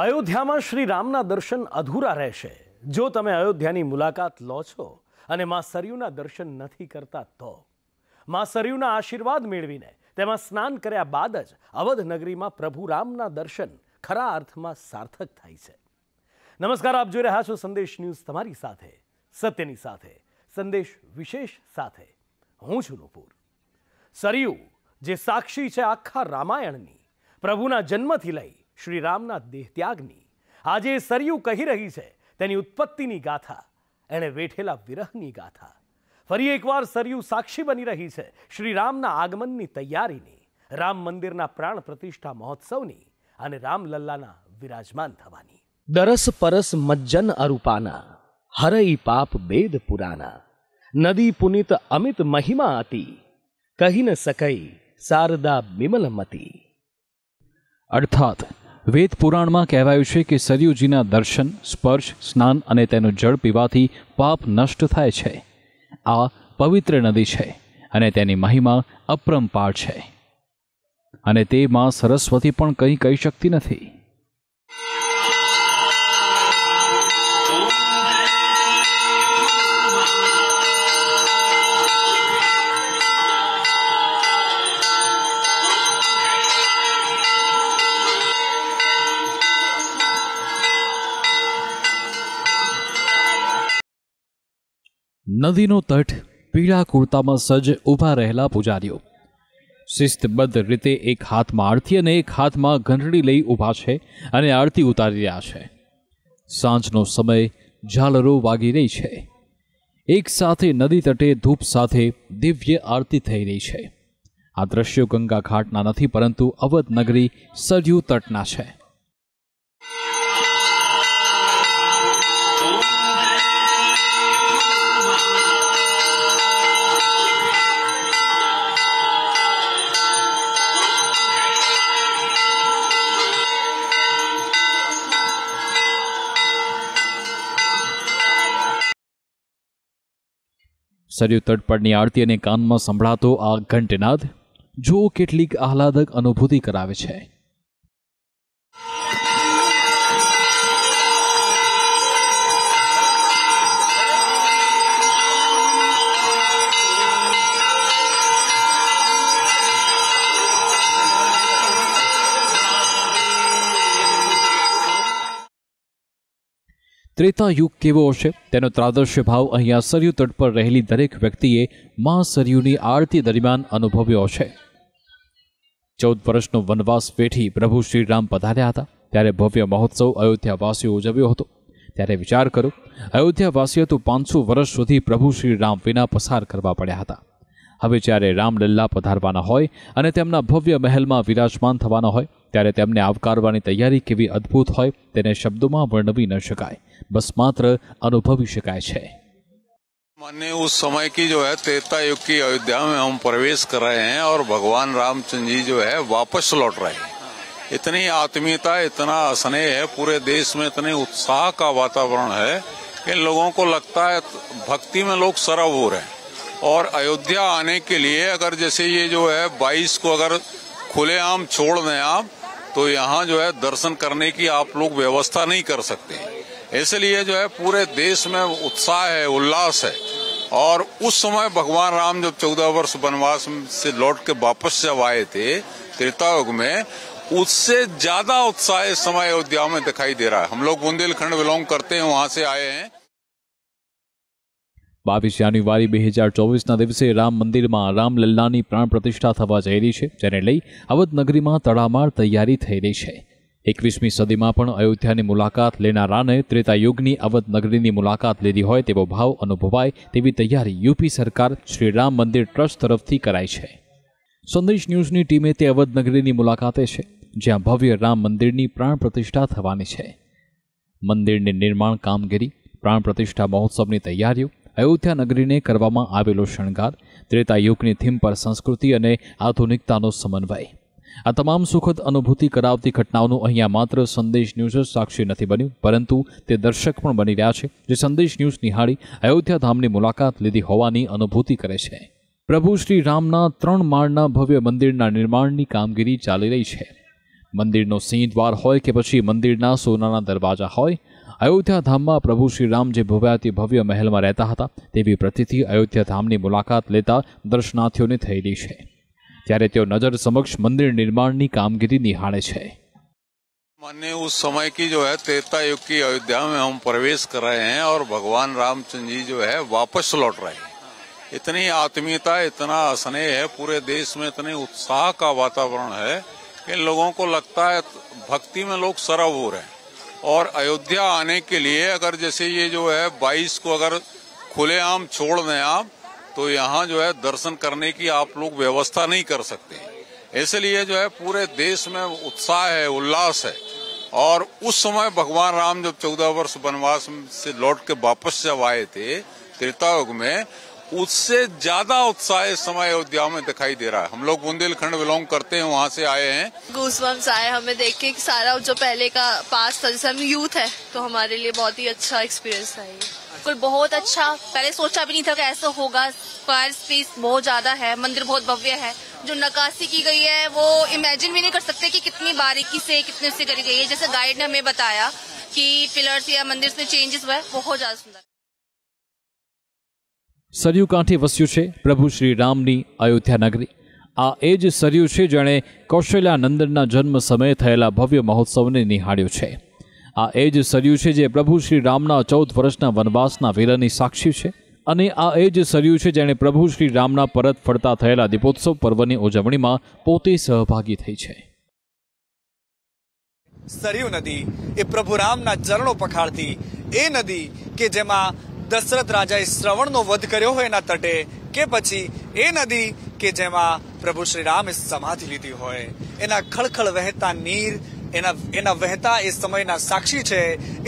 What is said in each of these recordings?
અયોધ્યામાં શ્રી રામના દર્શન અધૂરા રહેશે જો તમે અયોધ્યાની મુલાકાત લો છો અને માં સરયુના દર્શન નથી કરતા તો માં સરયુના આશીર્વાદ મેળવીને તેમાં સ્નાન કર્યા બાદ જ અવધ નગરીમાં પ્રભુ રામના દર્શન ખરા અર્થમાં સાર્થક થાય છે નમસ્કાર આપ જોઈ રહ્યા છો સંદેશ ન્યૂઝ તમારી સાથે સત્યની સાથે સંદેશ વિશેષ સાથે હું છું નુપુર સરયુ જે સાક્ષી છે આખા રામાયણની પ્રભુના જન્મથી લઈ શ્રીરામના દેહત્યાગની આજે સરયુ કહી રહી છે તેની ઉત્પત્તિની ગાથા એણે વેઠેલા વિરહની ગાથા ફરી એકવાર સરયુ સાક્ષી બની રહી છે શ્રીરામના આગમનની તૈયારીની રામ મંદિરના પ્રાણ પ્રતિષ્ઠા મહોત્સવની અને રામલલ્લાના વિરાજમાન થવાની દરસ પરસ મજ્જન અરૂપાના હરઈ પાપ બેદ પુરાના નદી પુનિત અમિત મહિમા હતી કહી ન સકઈ શારદા બિમલમતી અર્થાત વેદ પુરાણમાં કહેવાયું છે કે સરયુજીના દર્શન સ્પર્શ સ્નાન અને તેનું જળ પીવાથી પાપ નષ્ટ થાય છે આ પવિત્ર નદી છે અને તેની મહિમા અપરંપાર છે અને તે માં સરસ્વતી પણ કંઈ કહી શકતી નથી નદીનો તટ પીળા કુર્તામાં સજ્જ ઊભા રહેલા પૂજારીઓ શિસ્તબદ્ધ રીતે એક હાથમાં આરતી અને એક હાથમાં ઘંટડી લઈ ઊભા છે અને આરતી ઉતારી રહ્યા છે સાંજનો સમય ઝાલરો વાગી રહી છે એક સાથે નદી તટે ધૂપ સાથે દિવ્ય આરતી થઈ રહી છે આ દ્રશ્યો ગંગા ઘાટના નથી પરંતુ અવધ નગરી સરયુ તટના છે સરયુ તડપડની આરતી અને કાનમાં સંભળાતો આ ઘંટનાદ જુઓ કેટલીક આહલાદક અનુભૂતિ કરાવે છે ત્રેતા યુગ કેવો હશે તેનો ત્રાદશ્ય ભાવ અહીંયા સરયુ તટ પર રહેલી દરેક વ્યક્તિએ મા સરયુની આરતી દરમિયાન અનુભવ્યો છે ચૌદ વર્ષનો વનવાસ પેઠી પ્રભુ શ્રીરામ પધાર્યા હતા ત્યારે ભવ્ય મહોત્સવ અયોધ્યાવાસીઓ ઉજવ્યો હતો ત્યારે વિચાર કરો અયોધ્યાવાસીઓ તો પાંચસો વર્ષ સુધી પ્રભુ શ્રીરામ વિના પસાર કરવા પડ્યા હતા હવે જ્યારે રામલલ્લા પધારવાના હોય અને તેમના ભવ્ય મહેલમાં વિરાજમાન થવાના હોય ત્યારે તેમને આવકારવાની તૈયારી કેવી અદ્ભુત હોય તેને શબ્દોમાં વર્ણવી ન શકાય બસ માત્ર અનુભવી શકાય છે मान्य उस समय की जो है त्रेता युग की अयोध्या में हम प्रवेश कर रहे हैं और भगवान रामचंद्र जी जो है वापस लौट रहे हैं इतनी आत्मीयता इतना स्नेह है पूरे देश में इतने उत्साह का वातावरण है कि लोगों को लगता है भक्ति में लोग सरव हो रहे हैं और अयोध्या आने के लिए अगर जैसे ये जो है 22 को अगर खुलेआम छोड़ दें आप तो यहाँ जो है दर्शन करने की आप लोग व्यवस्था नहीं कर सकते इसलिए जो है पूरे देश में उत्साह है उल्लास है और उस समय भगवान राम जब चौदह वर्ष वनवास से लौट के वापस जब आए थे त्रेतायुग में उससे ज्यादा उत्साह इस समय अयोध्या में दिखाई दे रहा है हम लोग बुंदेलखंड बिलोंग करते हैं वहां से आए हैं બાવીસ જાન્યુઆરી બે હજાર ચોવીસના દિવસે રામ મંદિરમાં રામલલ્લાની પ્રાણ પ્રતિષ્ઠા થવા જઈ રહી છે જેને લઈ અવધનગરીમાં તડામાર તૈયારી થઈ રહી છે એકવીસમી સદીમાં પણ અયોધ્યાની મુલાકાત લેનારાને ત્રેતાયુગની અવધનગરીની મુલાકાત લીધી હોય તેવો ભાવ અનુભવાય તેવી તૈયારી યુપી સરકાર શ્રી રામ મંદિર ટ્રસ્ટ તરફથી કરાઈ છે સંદેશ ન્યૂઝની ટીમે તે અવધનગરીની મુલાકાતે છે જ્યાં ભવ્ય રામ મંદિરની પ્રાણ પ્રતિષ્ઠા થવાની છે મંદિરની નિર્માણ કામગીરી પ્રાણ પ્રતિષ્ઠા મહોત્સવની તૈયારીઓ અયોધ્યા નગરીને કરવામાં આવેલો શણગાર ત્રેતા યુગની થીમ પર સંસ્કૃતિ અને આધુનિકતાનો સમન્વય આ તમામ સુખદ અનુભૂતિ કરાવતી ઘટનાઓનું અહીંયા માત્ર સંદેશ ન્યૂઝ જ સાક્ષી નથી બન્યું પરંતુ તે દર્શક પણ બની રહ્યા છે જે સંદેશ ન્યૂઝ નિહાળી અયોધ્યા ધામની મુલાકાત લીધી હોવાની અનુભૂતિ કરે છે પ્રભુ શ્રી રામના ત્રણ માળના ભવ્ય મંદિરના નિર્માણની કામગીરી ચાલી રહી છે મંદિરનો સિંહ દ્વાર હોય કે પછી મંદિરના સોનાના દરવાજા હોય जी પ્રભુ भव्य महल में रहता था મહેલમાં प्रतिथि अयोध्या धाम की मुलाकात लेता લેતા ने थे છે ત્યારે नजर समक्ष मंदिर निर्माण की कामगिरी निहाड़े છે मान्य उस समय की जो है त्रेता युग की अयोध्या में हम प्रवेश कर रहे हैं और भगवान रामचंद्र जी जो है वापस लौट रहे हैं इतनी आत्मीयता इतना स्नेह है पूरे देश में इतने उत्साह का वातावरण है कि लोगों को लगता है भक्ति में लोग सरव हो रहे हैं और अयोध्या आने के लिए अगर जैसे ये जो है 22 को अगर खुलेआम छोड़ दें आप तो यहाँ जो है दर्शन करने की आप लोग व्यवस्था नहीं कर सकते इसलिए जो है पूरे देश में उत्साह है उल्लास है और उस समय भगवान राम जब चौदह वर्ष वनवास से लौट के वापस जब आए थे त्रेतायुग में उससे ज्यादा उत्साह इस समय अयोध्या में दिखाई दे रहा है हम लोग बुंदेलखंड बिलोंग करते हैं वहाँ से आए हैं गुस्वंस आए हमें देख के सारा जो पहले का पास था जैसे हम यूथ है तो हमारे लिए बहुत ही अच्छा एक्सपीरियंस था ये बिल्कुल बहुत अच्छा पहले सोचा भी नहीं था कि ऐसा होगा फायर स्पेस बहुत ज्यादा है मंदिर बहुत भव्य है जो नकाशी की गई है वो इमेजिन भी नहीं कर सकते कि कितनी बारीकी से कितने से करी गई है जैसे गाइड ने हमें बताया कि पिलर्स या मंदिर में चेंजेस हुआ है बहुत ज्यादा सुंदर સરયુ કાંઠે વસ્યું છે પ્રભુ શ્રી રામની અયોધ્યા નગરી આ એ જ સરયુ છે જેણે કૌશલ્યાનંદનના જન્મ સમયે થયેલા ભવ્ય મહોત્સવને નિહાળ્યો છે આ એ જ સરયુ છે જે પ્રભુ શ્રી રામના ચૌદ વર્ષના વનવાસના વીરની સાક્ષી છે અને આ એ જ સર્યું છે જેણે પ્રભુ શ્રી રામના પરત ફરતા થયેલા દીપોત્સવ પર્વની ઉજવણીમાં પોતે સહભાગી થઈ છે સરયુ નદી એ પ્રભુ રામના ચરણો પખાળતી એ નદી કે જેમાં દશરથ રાજાએ શ્રવણનો વધ કર્યો હોય એના તટે કે પછી એ નદી કે જેમાં પ્રભુ શ્રી રામે સમાધિ લીધી હોય એના ખળખળ વહેતા નીર એના એના વહેતા એ સમયના સાક્ષી છે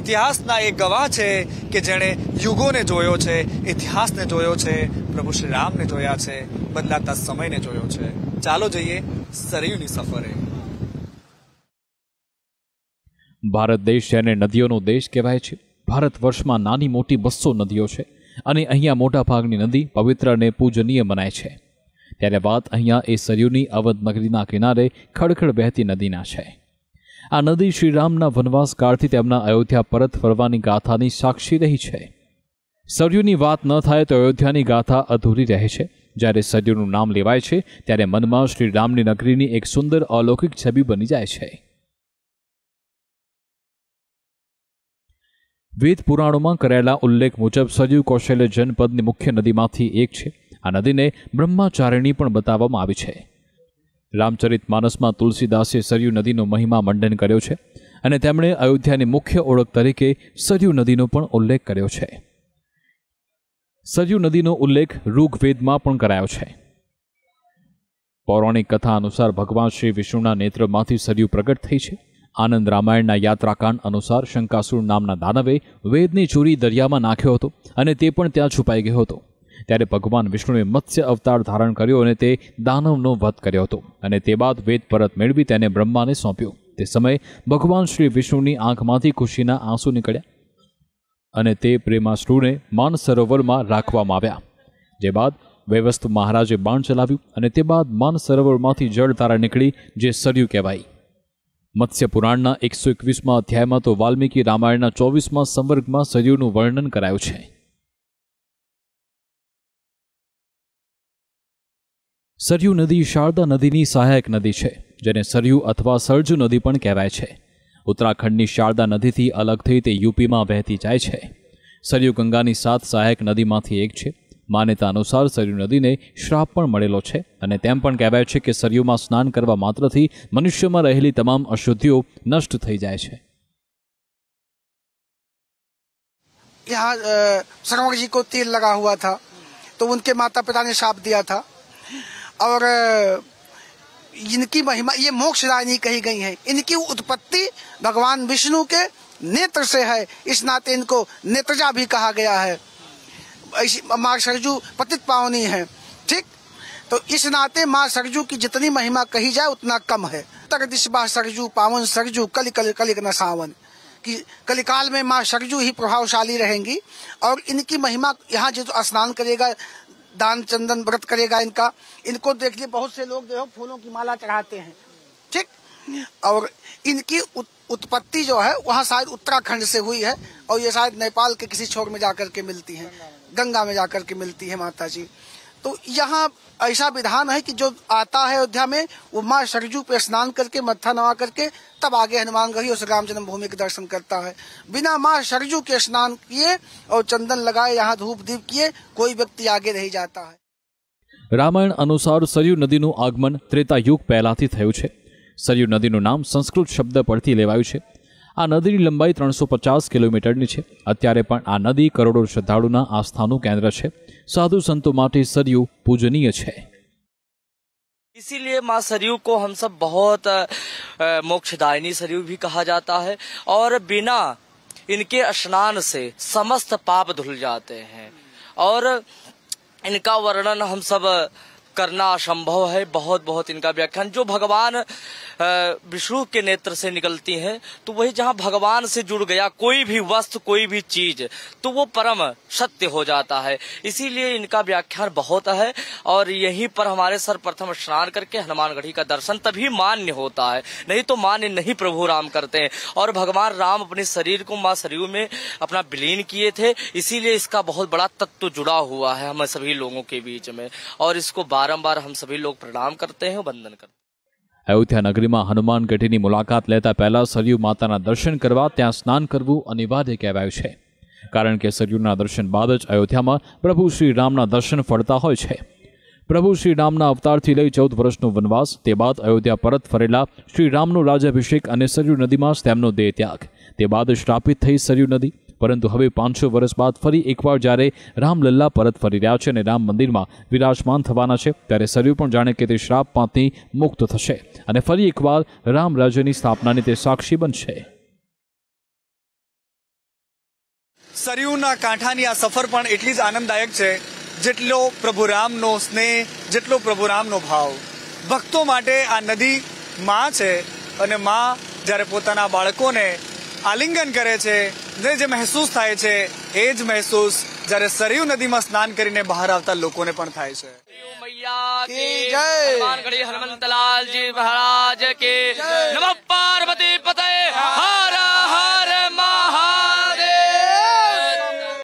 ઇતિહાસના એ ગવાહ છે કે જેણે યુગોને જોયો છે ઇતિહાસને જોયો છે પ્રભુ શ્રી રામને જોયા છે બદલાતા સમયને જોયો છે ચાલો જઈએ સરયુની સફરે ભારત દેશ જેને નદીઓનો દેશ કહેવાય છે ભારત વર્ષમાં નાની મોટી બસો નદીઓ છે અને અહીંયા મોટાભાગની નદી પવિત્ર અને પૂજનીય મનાય છે ત્યારે વાત અહીંયા એ સરયુની અવધ નગરીના કિનારે ખડખડ વહેતી નદીના છે આ નદી શ્રીરામના વનવાસ કાળથી તેમના અયોધ્યા પરત ફરવાની ગાથાની સાક્ષી રહી છે સરયુની વાત ન થાય તો અયોધ્યાની ગાથા અધૂરી રહે છે જ્યારે સરયુનું નામ લેવાય છે ત્યારે મનમાં શ્રીરામની નગરીની એક સુંદર અલૌકિક છબી બની જાય છે વેદ પુરાણોમાં કરાયેલા ઉલ્લેખ મુજબ સજીવ કૌશલ્ય જનપદની મુખ્ય નદીમાંથી એક છે આ નદીને બ્રહ્માચારિણી પણ બતાવવામાં આવી છે રામચરિત માનસમાં તુલસીદાસે સરયુ નદીનો મહિમા મંડન કર્યો છે અને તેમણે અયોધ્યાની મુખ્ય ઓળખ તરીકે સરયુ નદીનો પણ ઉલ્લેખ કર્યો છે સરયુ નદીનો ઉલ્લેખ ઋગ્વેદમાં પણ કરાયો છે પૌરાણિક કથા અનુસાર ભગવાન શ્રી વિષ્ણુના નેત્રમાંથી સરયુ પ્રગટ થઈ છે આનંદ રામાયણના યાત્રાકાંડ અનુસાર શંકાસુર નામના દાનવે વેદની ચોરી દરિયામાં નાખ્યો હતો અને તે પણ ત્યાં છુપાઈ ગયો હતો ત્યારે ભગવાન વિષ્ણુએ મત્સ્ય અવતાર ધારણ કર્યો અને તે દાનવનો વધ કર્યો હતો અને તે બાદ વેદ પરત મેળવી તેને બ્રહ્માને સોંપ્યો તે સમયે ભગવાન શ્રી વિષ્ણુની આંખમાંથી ખુશીના આંસુ નીકળ્યા અને તે પ્રેમાશ્રુને માન સરોવરમાં રાખવામાં આવ્યા જે બાદ વૈવસ્ત મહારાજે બાણ ચલાવ્યું અને તે બાદ માન સરોવરમાંથી જળધારા નીકળી જે સર્યું કહેવાય મત્સ્ય પુરાણના એકસો એકવીસમાં અધ્યાયમાં તો વાલ્મીકી રામાયણના ચોવીસમાં સંવર્ગમાં સજીવનું વર્ણન કરાયું છે સરયુ નદી શારદા નદીની સહાયક નદી છે જેને સરયુ અથવા સરજુ નદી પણ કહેવાય છે ઉત્તરાખંડની શારદા નદીથી અલગ થઈ તે યુપીમાં વહેતી જાય છે સરયુ ગંગાની સાત સહાયક નદીમાંથી એક છે मान्यता अनुसार सरयू नदी ने श्राप पर मेलो है तम પણ कि सरयू में स्नान करने કરવા માત્રથી મનુષ્યમાં રહેલી તમામ અશુદ્ધિઓ નષ્ટ થઈ જાય છે यहाँ शर्मा जी को तेल लगा हुआ था तो उनके माता पिता ने साप दिया था और इनकी महिमा ये मोक्ष रानी कही गई है इनकी उत्पत्ति भगवान विष्णु के नेत्र से है इस नाते इनको नेत्रजा भी कहा गया है ऐसी माँ सरजू पतित पावनी है ठीक तो इस नाते माँ सरजू की जितनी महिमा कही जाए उतना कम है तक दिशा सरजू पावन सरजू कल कल कलिक न सावन की कलिकाल में माँ सरजू ही प्रभावशाली रहेंगी और इनकी महिमा यहाँ जो तो स्नान करेगा दान चंदन व्रत करेगा इनका इनको देख लिए बहुत से लोग जो फूलों की माला चढ़ाते हैं ठीक और इनकी उत, उत्पत्ति जो है वहाँ शायद उत्तराखंड से हुई है और ये शायद नेपाल के किसी छोर में जाकर के मिलती है गंगा में जाकर के मिलती है माता जी तो यहाँ ऐसा विधान है कि जो आता है अयोध्या में वो माँ सरजू पे स्नान करके मत्था नवा करके तब आगे हनुमान गढ़ी उस राम जन्मभूमि के दर्शन करता है बिना माँ सरजू के स्नान किए और चंदन लगाए यहाँ धूप दीप किए कोई व्यक्ति आगे नहीं जाता है रामायण अनुसार सरयू नदी नु आगमन त्रेता युग पहला सरयू नदी नु नाम संस्कृत शब्द पर લેવાયું આ નદીની લંબાઈ ત્રણસો પચાસ કિલોમીટરની છે અત્યારે પણ આ નદી કરોડો आस्था આસ્થાનું કેન્દ્ર છે સાધુ સંતો માટે સરયુ પૂજનીય इसीलिए माँ सरयू को हम सब बहुत मोक्षदायिनी सरयू भी कहा जाता है और बिना इनके स्नान से समस्त पाप धुल जाते हैं और इनका वर्णन हम सब करना असंभव है बहुत बहुत इनका व्याख्यान जो भगवान विष्णु के नेत्र से निकलती है तो वही जहाँ भगवान से जुड़ गया कोई भी वस्तु कोई भी चीज तो वो परम सत्य हो जाता है इसीलिए इनका व्याख्यान बहुत है और यहीं पर हमारे सर्वप्रथम स्नान करके हनुमानगढ़ी का दर्शन तभी मान्य होता है नहीं तो मान्य नहीं प्रभु राम करते हैं और भगवान राम अपने शरीर को माँ शरीर में अपना विलीन किए थे इसीलिए इसका बहुत बड़ा तत्व जुड़ा हुआ है हम सभी लोगों के बीच में और इसको बात વારંવાર હમ સભી लोग પ્રણામ કરતે हैं વંદન करते અયોધ્યા નગરીમાં હનુમાન ગઢીની મુલાકાત લેતા પહેલાં સરયુ માતાના દર્શન કરવા ત્યાં સ્નાન કરવું અનિવાર્ય કહેવાયું છે કારણ કે સરયુના દર્શન બાદ જ અયોધ્યામાં પ્રભુ શ્રી રામના દર્શન ફળતા હોય છે પ્રભુ શ્રી રામના અવતારથી લઈ ચૌદ વર્ષનો વનવાસ તે બાદ અયોધ્યા પરત ફરેલા શ્રી રામનો રાજાભિષેક અને સરયુ નદીમાં તેમનો દેહ ત્યાગ તે બાદ શ્રાપિત થઈ સરયુ નદી પરંતુ હવે પાંચસો વર્ષ બાદ ફરી એકવાર જ્યારે રામલલ્લા પરત ફરી રહ્યા છે અને રામ મંદિરમાં વિરાજમાન થવાના છે ત્યારે સરયુ પણ જાણે કે તે શ્રાપ પાંથી મુક્ત થશે અને ફરી એકવાર રામરાજ્યની સ્થાપનાની તે સાક્ષી બનશે સરયુના કાંઠાની આ સફર પણ એટલી જ આનંદદાયક છે જેટલો પ્રભુ રામનો સ્નેહ જેટલો પ્રભુ રામનો ભાવ ભક્તો માટે આ નદી માં છે અને માં જ્યારે પોતાના બાળકોને આલિંગન કરે છે ને જે મહેસૂસ થાય છે એ જ મહેસૂસ જ્યારે સરયુ નદીમાં સ્નાન કરીને બહાર આવતા લોકોને પણ થાય છે હનુમંતલાલજી મહારાજ કે નમ